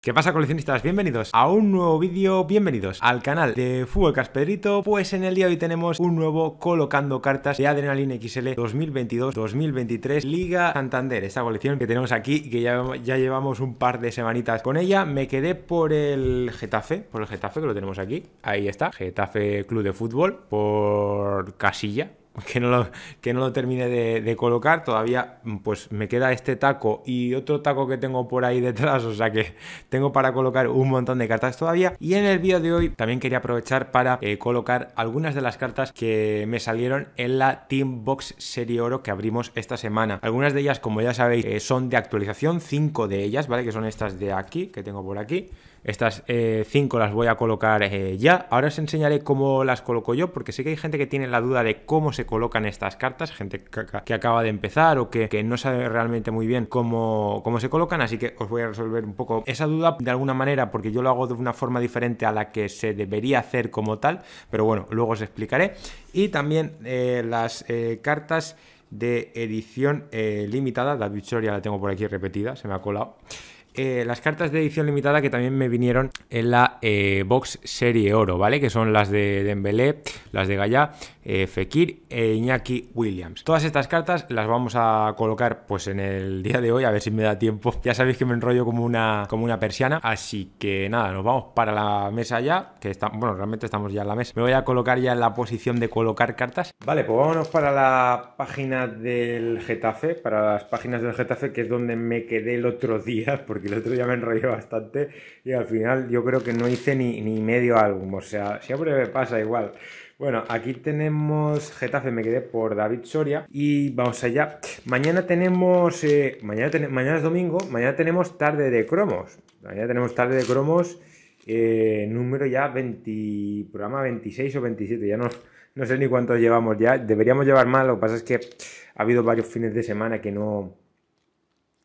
¿Qué pasa coleccionistas? Bienvenidos a un nuevo vídeo, bienvenidos al canal de Fútbol Casperito Pues en el día de hoy tenemos un nuevo Colocando Cartas de Adrenaline XL 2022-2023 Liga Santander Esta colección que tenemos aquí y que ya, ya, llevamos un par de semanitas con ella Me quedé por el Getafe, por el Getafe que lo tenemos aquí Ahí está, Getafe Club de Fútbol, por Casilla que no lo, que no lo termine de, colocar. Todavía pues me queda este taco y otro taco que tengo por ahí detrás, o sea que tengo para colocar un montón de cartas todavía. Y en el vídeo de hoy también quería aprovechar para eh, colocar algunas de las cartas que me salieron en la Team Box Serie Oro que abrimos esta semana. Algunas de ellas, como ya sabéis, eh, son de actualización, cinco de ellas, ¿vale? Que son estas de aquí, que tengo por aquí. Estas eh, cinco las voy a colocar eh, ya. Ahora os enseñaré cómo las coloco yo, porque sé que hay gente que tiene la duda de cómo se colocan estas cartas, gente que acaba de empezar o que, no sabe realmente muy bien cómo, se colocan, así que os voy a resolver un poco esa duda de alguna manera, porque yo lo hago de una forma diferente a la que se debería hacer como tal, pero bueno, luego os explicaré. Y también eh, las eh, cartas de edición limitada, la Victoria la tengo por aquí repetida, se me ha colado. Eh, las cartas de edición limitada que también me vinieron en la eh, box serie oro, ¿vale? Que son las de Dembélé, las de Gaya, eh, Fekir e Iñaki Williams. Todas estas cartas las vamos a colocar pues en el día de hoy, a ver si me da tiempo. Ya sabéis que me enrollo como una, como una persiana, así que nada, nos vamos para la mesa ya, que está, bueno, realmente estamos ya en la mesa. Me voy a colocar ya en la posición de colocar cartas. Vale, pues vámonos para la página del Getafe, para las páginas del Getafe, que es donde me quedé el otro día, porque el otro día me enrollé bastante y al final yo creo que no hice ni, medio álbum, o sea, siempre me pasa igual. Bueno, aquí tenemos Getafe, me quedé por David Soria y vamos allá. Mañana tenemos, eh, mañana, mañana es domingo, mañana tenemos tarde de cromos. Mañana tenemos tarde de cromos, eh, número ya 20, programa 26 o 27, ya no, no sé ni cuántos llevamos ya. Deberíamos llevar más, lo que pasa es que ha habido varios fines de semana que no,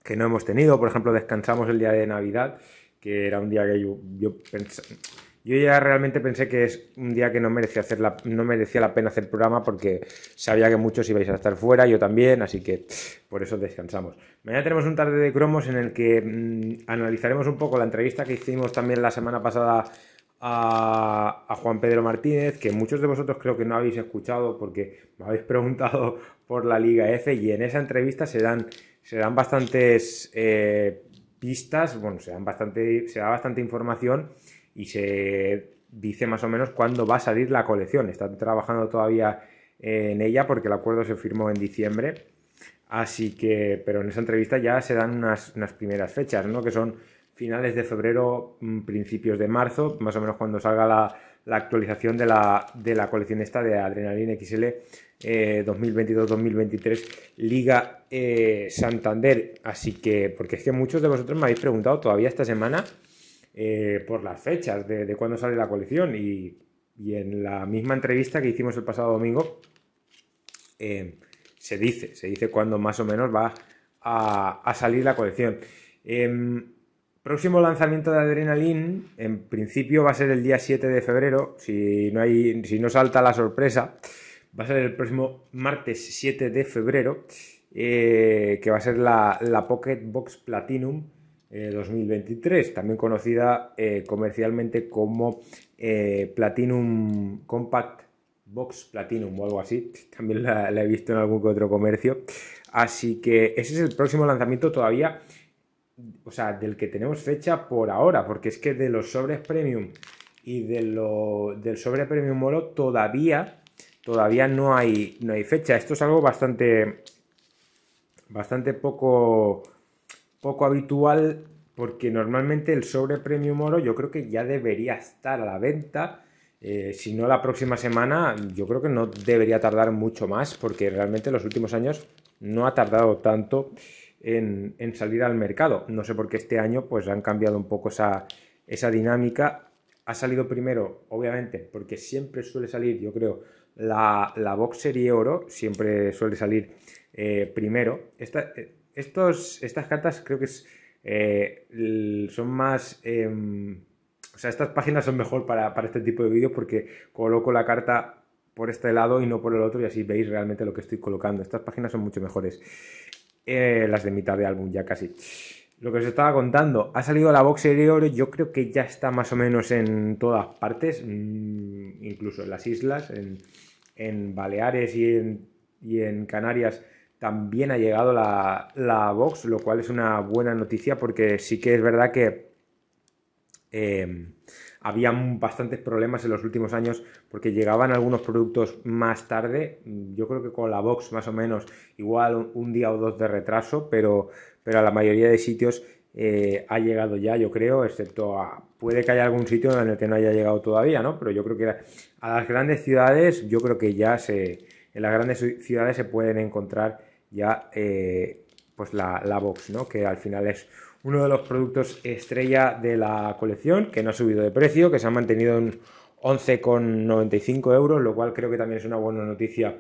que no hemos tenido. Por ejemplo, descansamos el día de Navidad, que era un día que yo, yo ya realmente pensé que es un día que no merecía, hacer la, no merecía la pena hacer programa porque sabía que muchos ibais a estar fuera, yo también, así que por eso descansamos. Mañana tenemos un tarde de cromos en el que mm, analizaremos un poco la entrevista que hicimos también la semana pasada a, Juan Pedro Martínez, que muchos de vosotros creo que no habéis escuchado porque me habéis preguntado por la Liga F y en esa entrevista se dan, se dan bastantes eh, pistas, bueno, se, bastante, se da bastante información y se dice más o menos cuándo va a salir la colección. Está trabajando todavía en ella porque el acuerdo se firmó en diciembre. Así que, pero en esa entrevista ya se dan unas, unas primeras fechas, ¿no? Que son finales de febrero, mm, principios de marzo, más o menos cuando salga la, actualización de la, colección esta de Adrenaline XL 2022-2023 eh, Liga eh, Santander. Así que, porque es que muchos de vosotros me habéis preguntado todavía esta semana eh, por las fechas de, cuándo sale la colección y, en la misma entrevista que hicimos el pasado domingo se dice, se dice cuándo más o menos va a, salir la colección. Em, Próximo lanzamiento de Adrenaline, en principio va a ser el día 7 de febrero, si no, hay, si no salta la sorpresa, va a ser el próximo martes 7 de febrero, eh, que va a ser la, Pocket Box Platinum 2023, eh, también conocida eh, comercialmente como Platinum Compact Box Platinum o algo así. También la, la, he visto en algún otro comercio. Así que ese es el próximo lanzamiento todavía o sea, del que tenemos fecha por ahora, porque es que de los sobres premium y de lo, del sobre premium Moro todavía, todavía no hay, no hay fecha. Esto es algo bastante, bastante poco, poco habitual porque normalmente el sobre premium Moro yo creo que ya debería estar a la venta. Eh, si no la próxima semana, yo creo que no debería tardar mucho más porque realmente los últimos años no ha tardado tanto en, salir al mercado. No sé por qué este año pues han cambiado un poco esa, esa dinámica. Ha salido primero, obviamente, porque siempre suele salir, yo creo, la, la Box Oro, siempre suele salir eh, primero. Eh, estos, estas cartas creo que es, eh, son más... Em, o sea, estas páginas son mejor para, para este tipo de vídeos porque coloco la carta por este lado y no por el otro y así veis realmente lo que estoy colocando. Estas páginas son mucho mejores. Eh, las de mitad de álbum ya casi. Lo que os estaba contando, ha salido la Box de Oro, yo creo que ya está más o menos en todas partes, mm, incluso en las islas, en, Baleares y en, Canarias también ha llegado la, la, Box, lo cual es una buena noticia porque sí que es verdad que... Eh, había bastantes problemas en los últimos años porque llegaban algunos productos más tarde, yo creo que con la Vox, más o menos igual un día o dos de retraso, pero, pero a la mayoría de sitios eh, ha llegado ya, yo creo, excepto a... Puede que haya algún sitio en el que no haya llegado todavía, ¿no? Pero yo creo que a las grandes ciudades, yo creo que ya se... En las grandes ciudades se pueden encontrar ya eh, pues la, la box, ¿no? Que al final es uno de los productos estrella de la colección, que no ha subido de precio, que se ha mantenido en 11,95 euros, lo cual creo que también es una buena noticia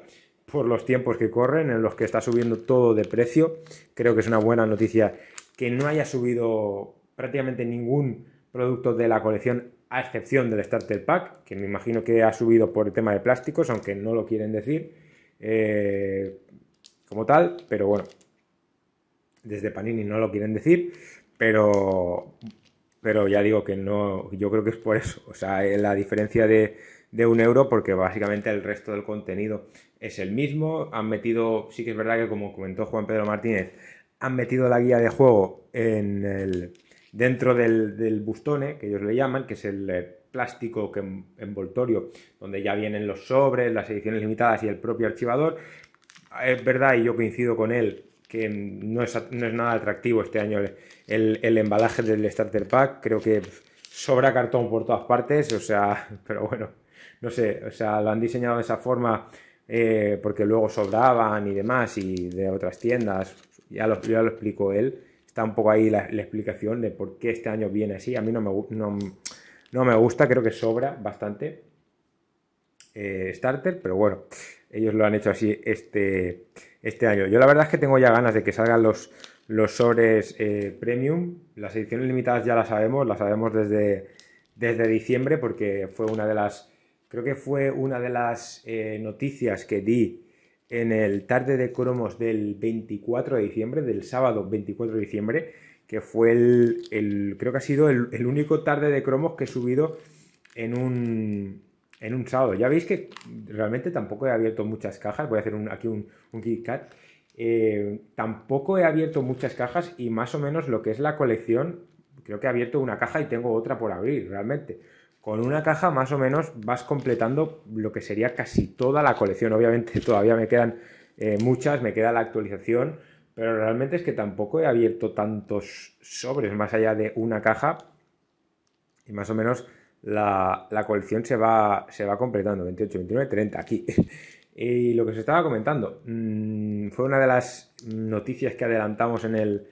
por los tiempos que corren, en los que está subiendo todo de precio. Creo que es una buena noticia que no haya subido prácticamente ningún producto de la colección, a excepción del Starter Pack, que me imagino que ha subido por el tema de plásticos, aunque no lo quieren decir eh, como tal, pero bueno, desde Panini no lo quieren decir, pero, pero ya digo que no, yo creo que es por eso, o sea, eh, la diferencia de, un euro porque básicamente el resto del contenido es el mismo, han metido, sí que es verdad que como comentó Juan Pedro Martínez, han metido la guía de juego en el, dentro del, bustone, que ellos le llaman, que es el eh, plástico que, envoltorio, donde ya vienen los sobres, las ediciones limitadas y el propio archivador. Es verdad, y yo coincido con él, que no es, nada atractivo este año el, embalaje del Starter Pack. Creo que sobra cartón por todas partes, o sea, pero bueno, no sé, o sea, lo han diseñado de esa forma eh, porque luego sobraban y demás y de otras tiendas. Ya lo, ya lo él. Está un poco ahí la, explicación de por qué este año viene así. A mí no me, no me gusta, creo que sobra bastante eh, starter, pero bueno ellos lo han hecho así este, este año. Yo la verdad es que tengo ya ganas de que salgan los, los eh, premium. Las ediciones limitadas ya las sabemos, las sabemos desde, desde diciembre porque fue una de las, creo que fue una de las eh, noticias que di en el tarde de cromos del 24 de diciembre, del sábado 24 de diciembre, que fue el, creo que ha sido el único tarde de cromos que he subido en un, en un sábado. Ya veis que realmente tampoco he abierto muchas cajas, voy a hacer un, aquí un, un eh, tampoco he abierto muchas cajas y más o menos lo que es la colección, creo que he abierto una caja y tengo otra por abrir realmente. Con una caja más o menos vas completando lo que sería casi toda la colección. Obviamente todavía me quedan eh, muchas, me queda la actualización, pero realmente es que tampoco he abierto tantos sobres más allá de una caja y más o menos la, colección se va, se va completando, 28, 29, 30, aquí. Y lo que os estaba comentando, mm, fue una de las noticias que adelantamos en el,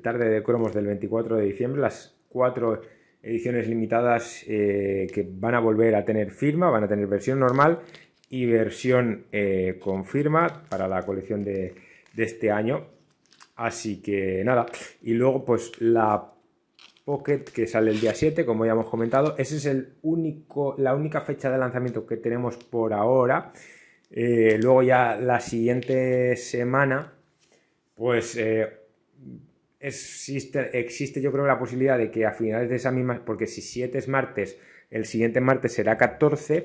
tarde de cromos del 24 de diciembre, las cuatro ediciones limitadas eh, que van a volver a tener firma, van a tener versión normal y versión eh, con firma para la colección de, de este año. Así que nada, y luego pues la Pocket que sale el día 7, como ya hemos comentado. Esa es el único, la única fecha de lanzamiento que tenemos por ahora. Eh, luego ya la siguiente semana, pues eh, existe, existe yo creo la posibilidad de que a finales de esa misma, porque si 7 es martes, el siguiente martes será 14,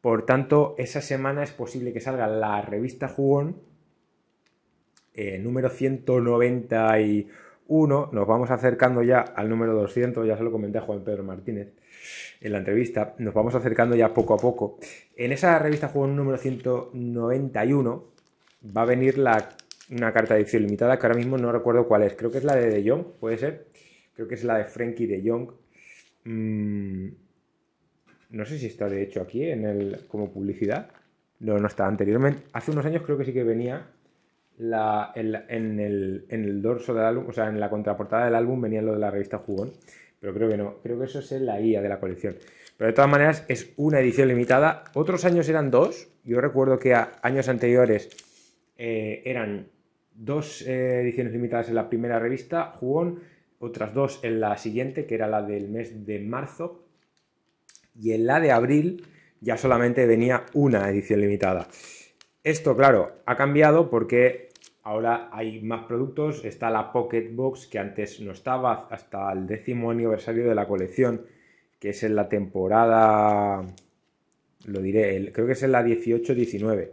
por tanto esa semana es posible que salga la revista Jugón eh, número 190 y 1, nos vamos acercando ya al número 200, ya se lo comenté a Juan Pedro Martínez en la entrevista, nos vamos acercando ya poco a poco. En esa revista juego número 191 va a venir la, una carta de edición limitada que ahora mismo no recuerdo cuál es, creo que es la de De Jong, puede ser, creo que es la de Frankie De Jong. Mm, no sé si está de hecho aquí en el, como publicidad, no, no está anteriormente, hace unos años creo que sí que venía la, en, el, dorso del álbum, o sea, en la contraportada del álbum venía lo de la revista Jugón, pero creo que no, creo que eso es la guía de la colección. Pero de todas maneras es una edición limitada, otros años eran dos, yo recuerdo que a años anteriores eh, eran dos eh, ediciones limitadas en la primera revista Jugón, otras dos en la siguiente, que era la del mes de marzo, y en la de abril ya solamente venía una edición limitada. Esto, claro, ha cambiado porque ahora hay más productos. Está la Pocket Box, que antes no estaba, hasta el décimo aniversario de la colección, que es en la temporada. Lo diré, creo que es en la 18-19,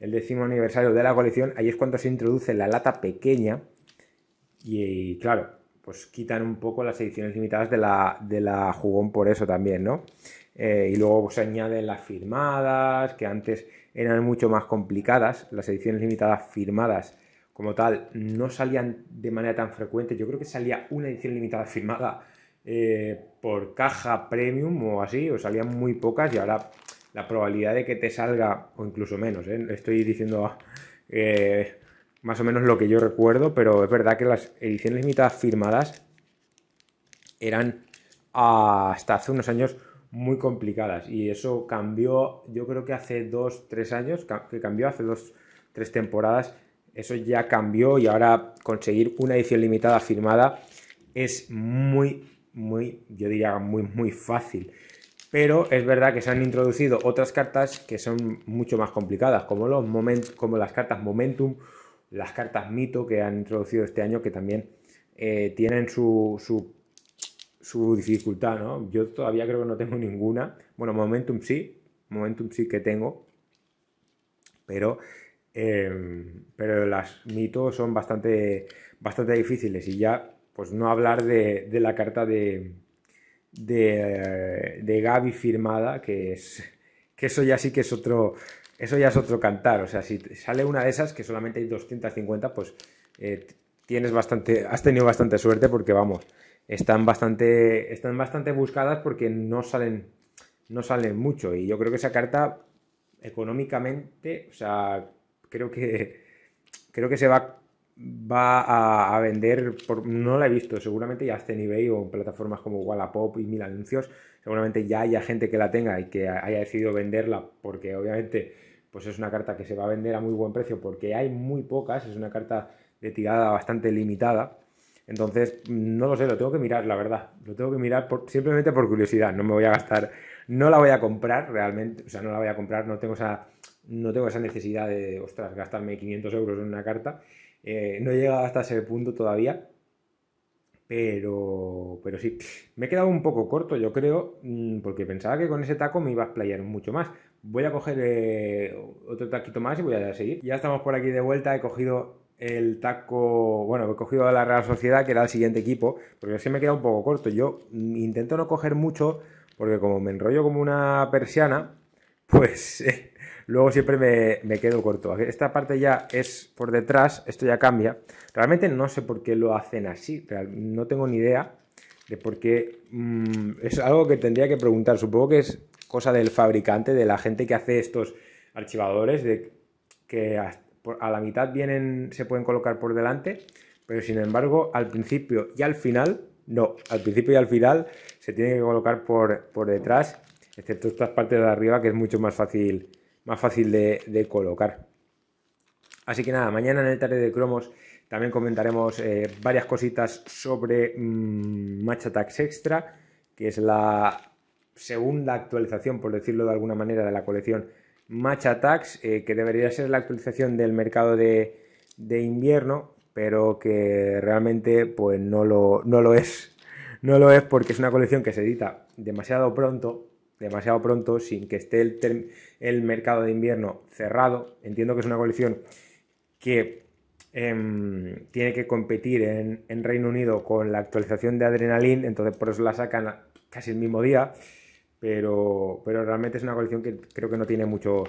el décimo aniversario de la colección. Ahí es cuando se introduce la lata pequeña. Y, claro, pues quitan un poco las ediciones limitadas de la, de la jugón por eso también, ¿no? Eh, y luego se añaden las firmadas, que antes eran mucho más complicadas, las ediciones limitadas firmadas como tal no salían de manera tan frecuente, yo creo que salía una edición limitada firmada eh, por caja premium o así, o salían muy pocas y ahora la probabilidad de que te salga, o incluso menos, ¿eh? estoy diciendo eh, más o menos lo que yo recuerdo, pero es verdad que las ediciones limitadas firmadas eran hasta hace unos años muy complicadas y eso cambió, yo creo que hace dos, tres años, que cambió hace dos, tres temporadas, eso ya cambió y ahora conseguir una edición limitada firmada es muy, muy, yo diría muy, muy fácil. Pero es verdad que se han introducido otras cartas que son mucho más complicadas, como, los moment, como las cartas Momentum, las cartas Mito que han introducido este año, que también eh, tienen su, su su dificultad, ¿no? Yo todavía creo que no tengo ninguna. Bueno, Momentum sí, Momentum sí que tengo, pero, em, pero las mitos son bastante, bastante difíciles y ya, pues no hablar de, de la carta de, de, eh, de, Gaby firmada, que es que eso ya sí que es otro, eso ya es otro cantar, o sea, si sale una de esas, que solamente hay 250, pues eh, tienes bastante, has tenido bastante suerte porque vamos están bastante, están bastante buscadas porque no salen, no salen mucho. Y yo creo que esa carta, económicamente, o sea, creo que, creo que se va, va a, vender, por, no la he visto, seguramente ya esté en eBay o en plataformas como Wallapop y Mil Anuncios, seguramente ya haya gente que la tenga y que haya decidido venderla porque obviamente pues es una carta que se va a vender a muy buen precio porque hay muy pocas, es una carta de tirada bastante limitada entonces, no lo sé, lo tengo que mirar, la verdad. Lo tengo que mirar simplemente por curiosidad. No me voy a gastar, no la voy a comprar realmente, o sea, no la voy a comprar, no tengo esa, no tengo esa necesidad de, ostras, gastarme 500 euros en una carta. Eh, no he llegado hasta ese punto todavía, pero, pero sí, me he quedado un poco corto, yo creo, mm, porque pensaba que con ese taco me iba a explayar mucho más. Voy a coger eh, otro taquito más y voy a seguir. Ya estamos por aquí de vuelta, he cogido el taco, bueno, he cogido a la Real Sociedad, que era el siguiente equipo, porque así me queda un poco corto. Yo intento no coger mucho, porque como me enrollo como una persiana, pues luego siempre me, quedo corto. Esta parte ya es por detrás, esto ya cambia. Realmente no sé por qué lo hacen así, no tengo ni idea de por qué. Mm, es algo que tendría que preguntar, supongo que es cosa del fabricante, de la gente que hace estos archivadores, de que hasta a la mitad vienen, se pueden colocar por delante, pero sin embargo al principio y al final, no, al principio y al final se tiene que colocar por, por detrás, excepto estas partes de arriba que es mucho más fácil, más fácil de, colocar. Así que nada, mañana en el taller de cromos también comentaremos eh, varias cositas sobre mmm, Match Extra, que es la segunda actualización, por decirlo de alguna manera, de la colección Match Attacks, eh, que debería ser la actualización del mercado de, invierno, pero que realmente pues, no lo, no lo es. No lo es porque es una colección que se edita demasiado pronto, demasiado pronto, sin que esté el, mercado de invierno cerrado. Entiendo que es una colección que em, tiene que competir en, en Reino Unido con la actualización de Adrenaline, entonces por eso la sacan casi el mismo día pero, pero realmente es una colección que creo que no tiene mucho,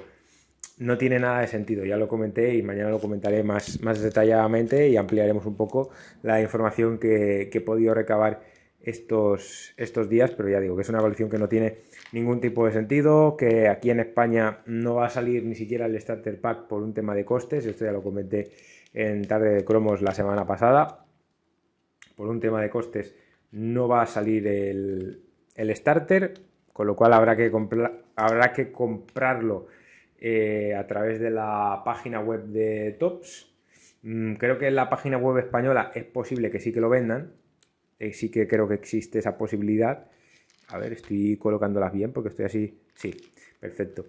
no tiene nada de sentido. Ya lo comenté y mañana lo comentaré más, más detalladamente y ampliaremos un poco la información que, he podido recabar estos, estos días, pero ya digo que es una colección que no tiene ningún tipo de sentido, que aquí en España no va a salir ni siquiera el Starter Pack por un tema de costes, esto ya lo comenté en Tarde de Cromos la semana pasada, por un tema de costes no va a salir el, el Starter, con lo cual habrá que, habrá que comprarlo eh, a través de la página web de Tops. Mm, creo que en la página web española es posible que sí que lo vendan, eh, sí que creo que existe esa posibilidad. A ver, estoy colocándolas bien porque estoy así. Sí, perfecto.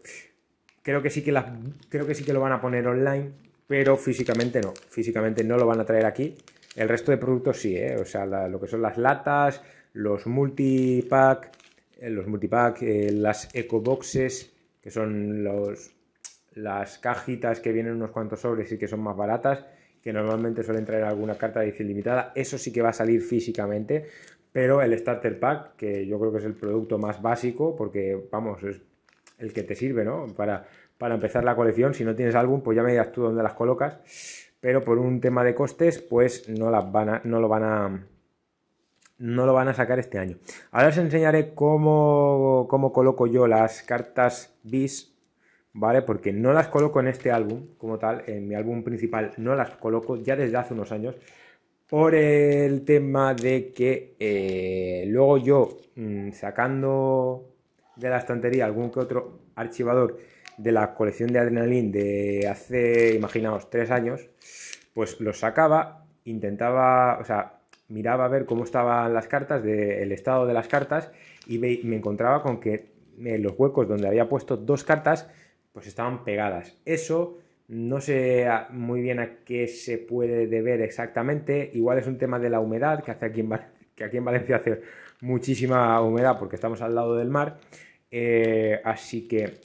Creo que sí que las creo que sí que lo van a poner online, pero físicamente no. Físicamente no lo van a traer aquí. El resto de productos sí, ¿eh? o sea, lo que son las latas, los multipack, eh, los multipack, eh, las las boxes que son los, las cajitas que vienen unos cuantos sobres y que son más baratas, que normalmente suelen traer alguna carta de edición limitada, eso sí que va a salir físicamente, pero el Starter Pack, que yo creo que es el producto más básico, porque vamos, es el que te sirve, ¿no? Para, para empezar la colección, si no tienes álbum, pues ya me dirás tú dónde las colocas, pero por un tema de costes, pues no, las van no lo van a no lo van a sacar este año. Ahora os enseñaré cómo, coloco yo las cartas bis, ¿vale? Porque no las coloco en este álbum como tal, en mi álbum principal no las coloco ya desde hace unos años, por el tema de que eh, luego yo mm, sacando de la estantería algún que otro archivador de la colección de adrenalin de hace, imaginaos, tres años, pues los sacaba, intentaba, o sea, miraba a ver cómo estaban las cartas, el estado de las cartas, y me, encontraba con que los huecos donde había puesto dos cartas, pues estaban pegadas. Eso no sé muy bien a qué se puede deber exactamente. Igual es un tema de la humedad, que, hace aquí, en que aquí en Valencia hace muchísima humedad porque estamos al lado del mar. Eh, así que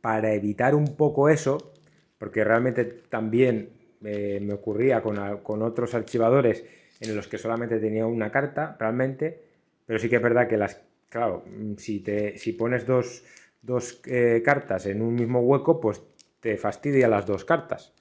para evitar un poco eso, porque realmente también eh, me ocurría con, con otros archivadores, en los que solamente tenía una carta, realmente, pero sí que es verdad que las, claro, mm, si, te, si pones dos, eh, cartas en un mismo hueco, pues te fastidia las dos cartas.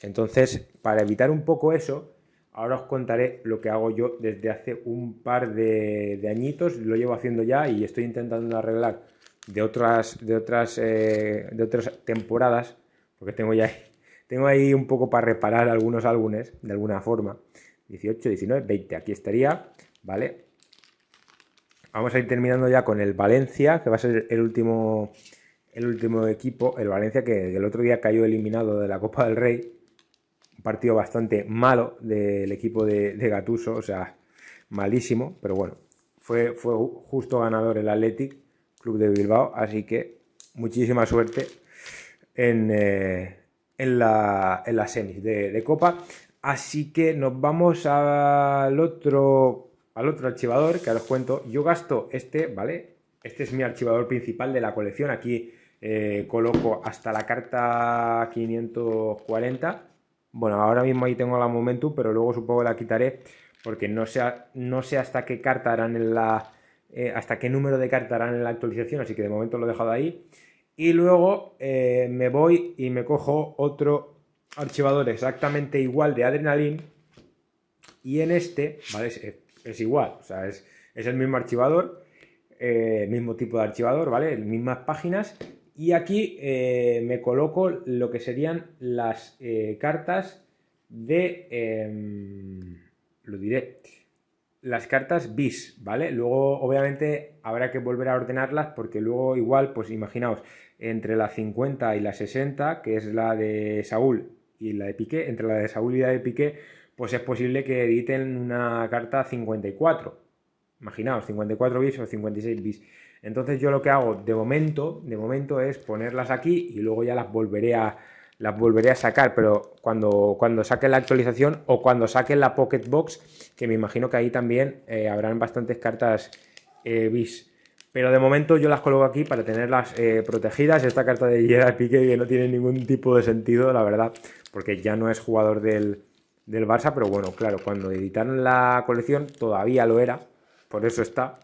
Entonces, para evitar un poco eso, ahora os contaré lo que hago yo desde hace un par de, añitos, lo llevo haciendo ya y estoy intentando arreglar de otras, de otras, eh, de otras temporadas, porque tengo ya tengo ahí un poco para reparar algunos álbumes, de alguna forma. 18, 19, 20. Aquí estaría, ¿vale? Vamos a ir terminando ya con el Valencia, que va a ser el último, el último equipo. El Valencia que el otro día cayó eliminado de la Copa del Rey. Un partido bastante malo del equipo de, Gatuso, o sea, malísimo, pero bueno, fue, fue justo ganador el Athletic Club de Bilbao, así que muchísima suerte en, eh, la, en semis de Copa. Así que nos vamos al otro, al otro archivador que ahora os cuento. Yo gasto este, ¿vale? Este es mi archivador principal de la colección. Aquí eh, coloco hasta la carta 540. Bueno, ahora mismo ahí tengo la Momentum, pero luego supongo la quitaré porque no sé, no sé hasta qué carta harán en la... Eh, hasta qué número de carta harán en la actualización, así que de momento lo he dejado ahí. Y luego eh, me voy y me cojo otro archivador exactamente igual de adrenalin y en este, ¿vale? Es, igual, o sea, es, el mismo archivador, eh, mismo tipo de archivador, ¿vale? Mismas páginas y aquí eh, me coloco lo que serían las eh, cartas de, em, lo diré, las cartas bis, ¿vale? Luego, obviamente, habrá que volver a ordenarlas porque luego igual, pues imaginaos, entre la 50 y la 60, que es la de Saúl y la de Piqué, entre la de Saúl y la de Piqué, pues es posible que editen una carta 54. Imaginaos, 54 bits o 56 bis Entonces yo lo que hago de momento, de momento es ponerlas aquí y luego ya las volveré a, las volveré a sacar, pero cuando, cuando saque la actualización o cuando saquen la Pocket Box, que me imagino que ahí también eh, habrán bastantes cartas eh, bis. Pero de momento yo las coloco aquí para tenerlas eh, protegidas. Esta carta de Gerard Piqué que no tiene ningún tipo de sentido, la verdad porque ya no es jugador del, Barça, pero bueno, claro, cuando editaron la colección todavía lo era, por eso está.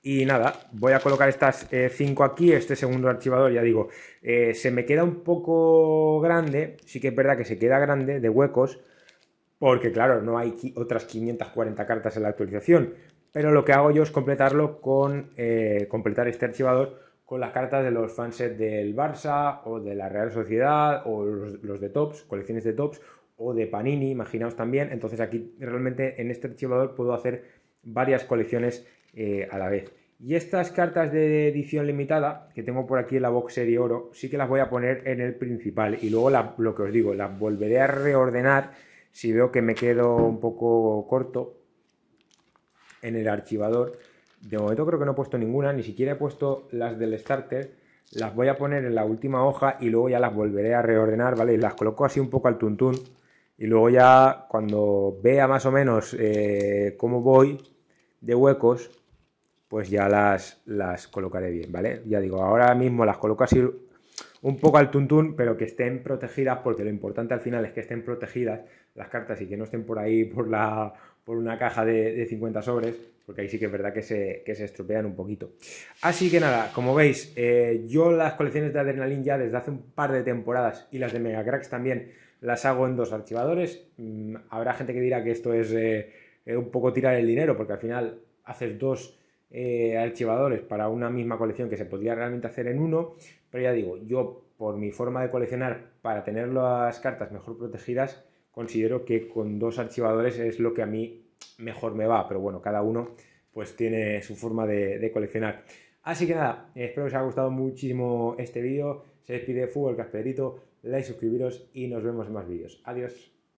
Y nada, voy a colocar estas 5 eh, aquí, este segundo archivador, ya digo, eh, se me queda un poco grande, sí que es verdad que se queda grande de huecos, porque claro, no hay otras 540 cartas en la actualización, pero lo que hago yo es completarlo con eh, completar este archivador con las cartas de los fansets del Barça o de la Real Sociedad o los, de tops, colecciones de tops o de Panini, imaginaos también. Entonces aquí realmente en este archivador puedo hacer varias colecciones eh, a la vez. Y estas cartas de edición limitada que tengo por aquí en la box serie oro, sí que las voy a poner en el principal y luego lo que os digo, las volveré a reordenar si veo que me quedo un poco corto en el archivador de momento creo que no he puesto ninguna, ni siquiera he puesto las del starter. Las voy a poner en la última hoja y luego ya las volveré a reordenar, ¿vale? Y las coloco así un poco al tuntún. Y luego ya cuando vea más o menos eh, cómo voy de huecos, pues ya las, las colocaré bien, ¿vale? Ya digo, ahora mismo las coloco así un poco al tuntún, pero que estén protegidas, porque lo importante al final es que estén protegidas las cartas y que no estén por ahí por, la, por una caja de, de 50 sobres, porque ahí sí que es verdad que se, estropean un poquito. Así que nada, como veis, eh, yo las colecciones de Adrenalin ya desde hace un par de temporadas y las de Mega Cracks también las hago en dos archivadores. Mm, habrá gente que dirá que esto es eh, eh, un poco tirar el dinero, porque al final haces dos archivadores para una misma colección que se podría realmente hacer en uno, pero ya digo, yo por mi forma de coleccionar, para tener las cartas mejor protegidas, considero que con dos archivadores es lo que a mí mejor me va, pero bueno, cada uno pues tiene su forma de, coleccionar. Así que nada, espero que os haya gustado muchísimo este vídeo. Se despide Fútbol Casperito, like, suscribiros y nos vemos en más vídeos. Adiós.